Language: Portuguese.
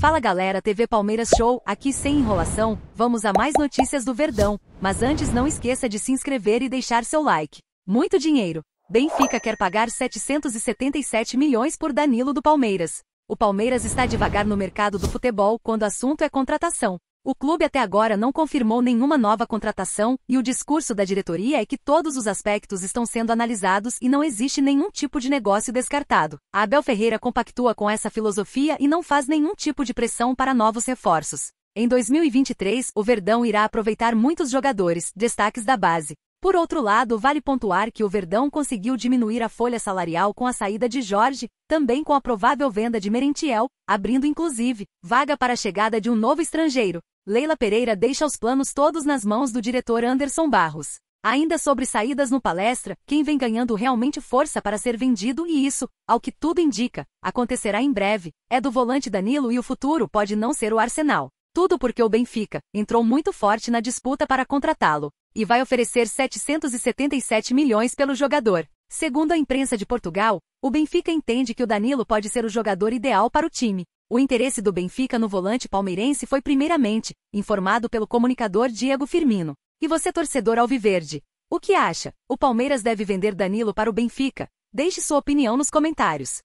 Fala galera, TV Palmeiras Show, aqui sem enrolação, vamos a mais notícias do Verdão, mas antes não esqueça de se inscrever e deixar seu like. Muito dinheiro. Benfica quer pagar 777 milhões por Danilo do Palmeiras. O Palmeiras está devagar no mercado do futebol quando o assunto é contratação. O clube até agora não confirmou nenhuma nova contratação, e o discurso da diretoria é que todos os aspectos estão sendo analisados e não existe nenhum tipo de negócio descartado. A Abel Ferreira compactua com essa filosofia e não faz nenhum tipo de pressão para novos reforços. Em 2023, o Verdão irá aproveitar muitos jogadores, destaques da base. Por outro lado, vale pontuar que o Verdão conseguiu diminuir a folha salarial com a saída de Jorge, também com a provável venda de Merentiel, abrindo inclusive vaga para a chegada de um novo estrangeiro. Leila Pereira deixa os planos todos nas mãos do diretor Anderson Barros. Ainda sobre saídas no palestra, quem vem ganhando realmente força para ser vendido e isso, ao que tudo indica, acontecerá em breve, é do volante Danilo e o futuro pode não ser o Arsenal. Tudo porque o Benfica entrou muito forte na disputa para contratá-lo e vai oferecer 777 milhões pelo jogador. Segundo a imprensa de Portugal, o Benfica entende que o Danilo pode ser o jogador ideal para o time. O interesse do Benfica no volante palmeirense foi primeiramente informado pelo comunicador Diego Firmino. E você, torcedor alviverde, o que acha? O Palmeiras deve vender Danilo para o Benfica? Deixe sua opinião nos comentários.